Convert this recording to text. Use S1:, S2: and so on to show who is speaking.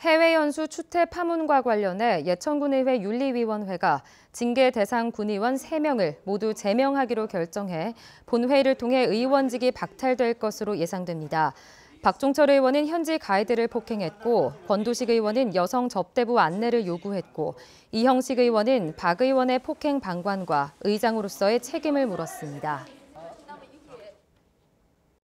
S1: 해외 연수 추태 파문과 관련해 예천군의회 윤리위원회가 징계 대상 군의원 3명을 모두 제명하기로 결정해 본회의를 통해 의원직이 박탈될 것으로 예상됩니다. 박종철 의원은 현지 가이드를 폭행했고 권도식 의원은 여성 접대부 안내를 요구했고 이형식 의원은 박 의원의 폭행 방관과 의장으로서의 책임을 물었습니다.